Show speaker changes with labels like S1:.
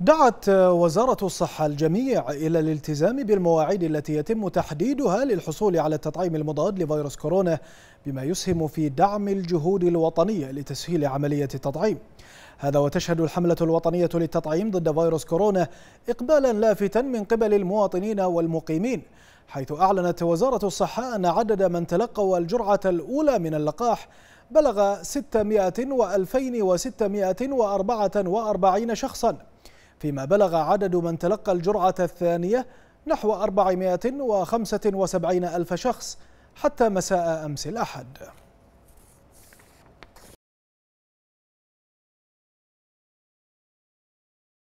S1: دعت وزارة الصحة الجميع إلى الالتزام بالمواعيد التي يتم تحديدها للحصول على التطعيم المضاد لفيروس كورونا بما يسهم في دعم الجهود الوطنية لتسهيل عملية التطعيم هذا وتشهد الحملة الوطنية للتطعيم ضد فيروس كورونا إقبالا لافتا من قبل المواطنين والمقيمين حيث أعلنت وزارة الصحة أن عدد من تلقوا الجرعة الأولى من اللقاح بلغ 600 و2644 شخصاً فيما بلغ عدد من تلقى الجرعة الثانية نحو 475 ألف شخص حتى مساء أمس الأحد